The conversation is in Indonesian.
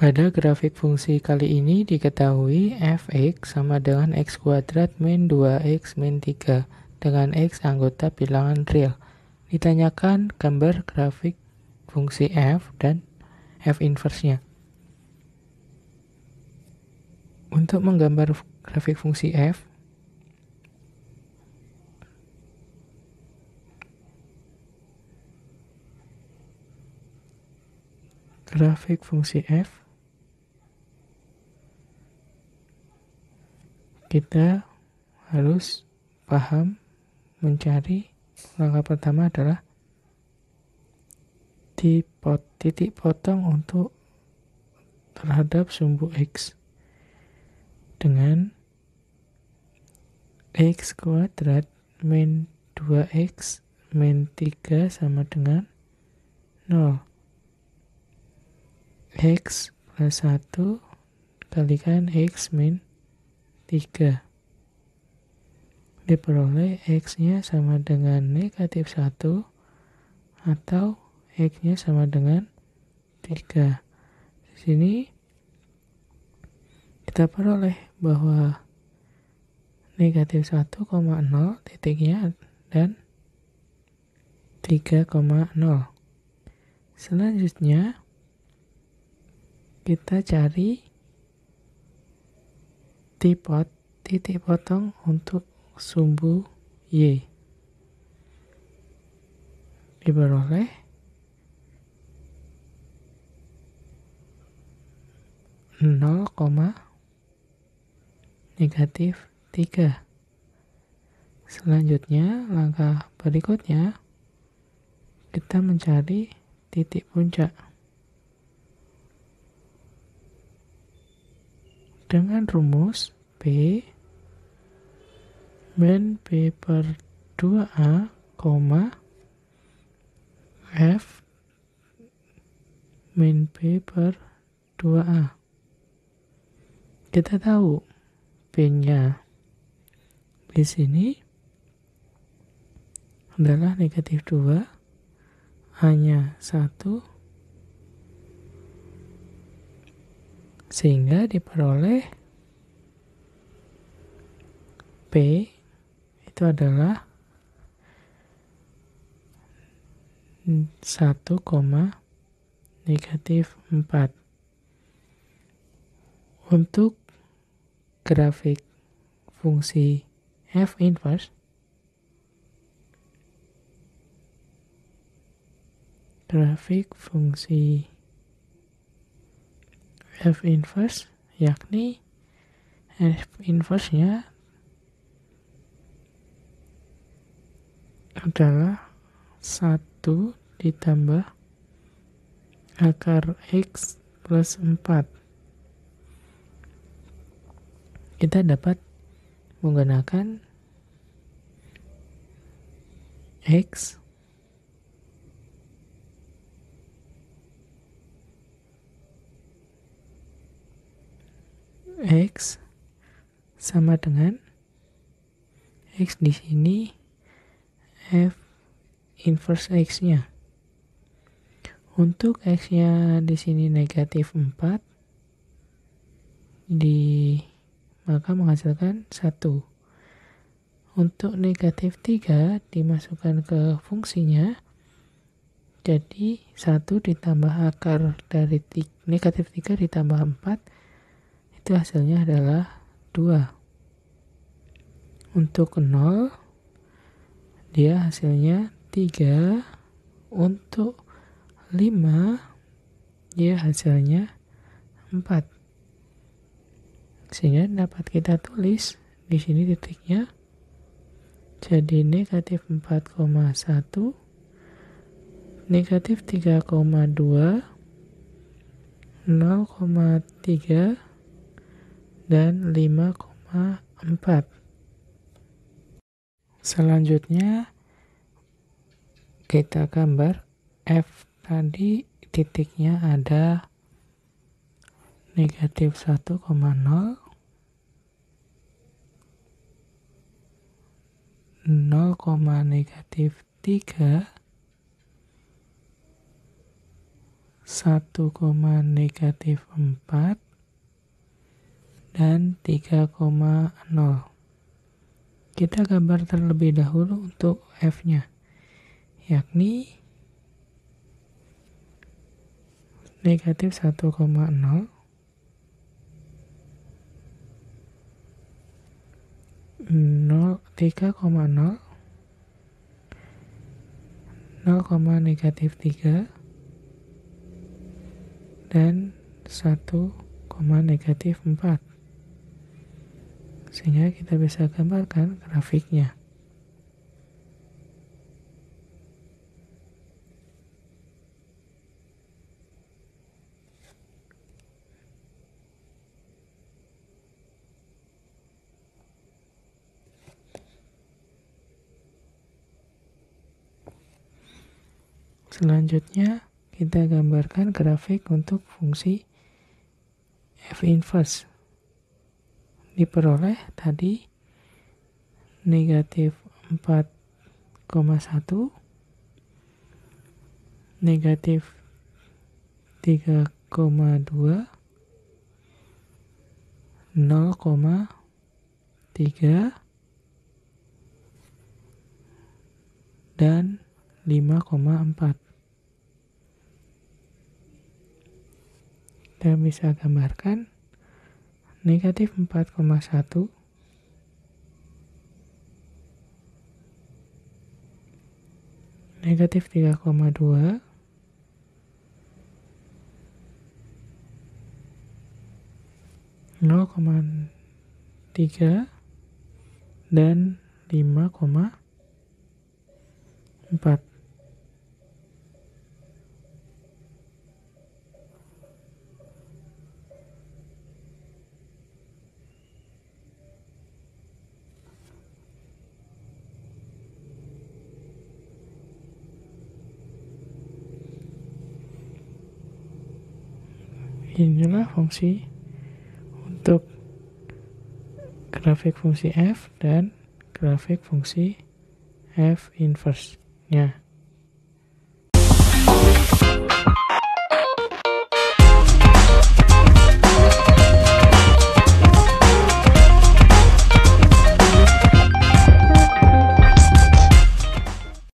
Pada grafik fungsi kali ini diketahui fx sama dengan x kuadrat min 2x min 3 dengan x anggota bilangan real. Ditanyakan gambar grafik fungsi f dan f inversnya. Untuk menggambar grafik fungsi f, grafik fungsi f kita harus paham mencari langkah pertama adalah dipot, titik potong untuk terhadap sumbu x dengan x kuadrat min 2x min 3 sama dengan 0 x plus 1 kalikan x min 3. Diperoleh X-nya sama dengan negatif 1 atau X-nya sama dengan 3. Di sini kita peroleh bahwa negatif 1,0 titiknya dan 3,0. Selanjutnya, kita cari tipot titik potong untuk sumbu Y diperoleh nol negatif 3 selanjutnya langkah berikutnya kita mencari titik puncak dengan rumus P band P per 2A, koma F min P per 2A. Kita tahu P-nya di sini adalah negatif 2, A-nya 1, sehingga diperoleh P itu adalah 1, negatif 4. Untuk grafik fungsi F inverse, grafik fungsi F inverse yakni F inverse-nya adalah 1 ditambah akar X plus 4. Kita dapat menggunakan X X sama dengan X di sini f inverse x-nya. Untuk x-nya di sini negatif 4, di maka menghasilkan 1. Untuk negatif 3 dimasukkan ke fungsinya, jadi 1 ditambah akar dari negatif 3 ditambah 4, itu hasilnya adalah 2. Untuk 0, dia hasilnya 3 untuk 5 dia hasilnya 4 sehingga dapat kita tulis di sini titiknya jadi negatif 4,1 negatif 3,2 0,3 dan 5,4 Selanjutnya kita gambar F tadi titiknya ada negatif 1,0 0, negatif 3 1, negatif 4 dan 3,0 kita gambar terlebih dahulu untuk f-nya, yakni negatif 1,0 0, 3,0 0, negatif 3 dan 1, negatif 4 sehingga kita bisa gambarkan grafiknya. Selanjutnya, kita gambarkan grafik untuk fungsi f inverse diperoleh tadi negatif 4,1 negatif 3,2 0,3 dan 5,4 kita bisa gambarkan negatif 4,1 negatif 3,2 0,3 dan 5,4 inilah fungsi untuk grafik fungsi f dan grafik fungsi f inverse nya